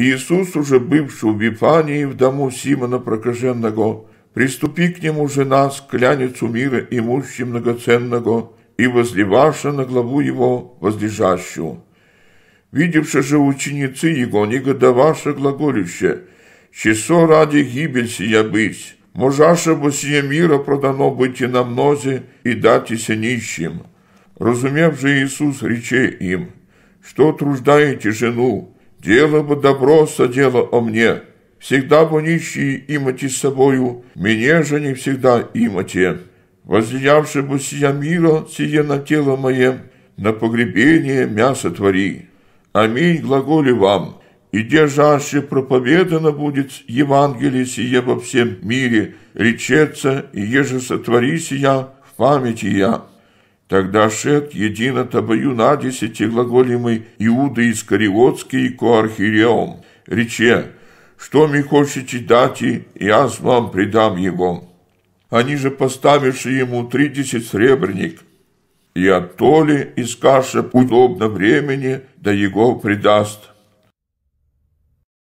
Иисус, уже бывший в Вифании в дому Симона Прокаженного, приступи к нему жена с кляницу мира имущий многоценного, и возливаша на главу его возлежащую. Видевши же ученицы его, негодоваша глаголюще, часо ради гибель сия быть, можаша бы сие мира продано быть и на мнозе, и датися нищим». Разумев же Иисус речей им, «Что труждаете жену, Дело бы доброса, дело о мне. Всегда бы нищие имати с собою, мне же не всегда имате. Возлиявши бы сия мира, сие на тело мое, на погребение мясо твори. Аминь глаголе вам. И держаще жаще проповедано будет Евангелие сие во всем мире, речется, и еже сотвори сия в памяти я». Тогда Шет, едино табою на десяти глаголимый Иуда Искариотский коархиреом, рече, что ми хочете дати, я с вам предам его. Они же поставивши ему тридесять сребрник, и от толи из каша удобно времени, да его предаст».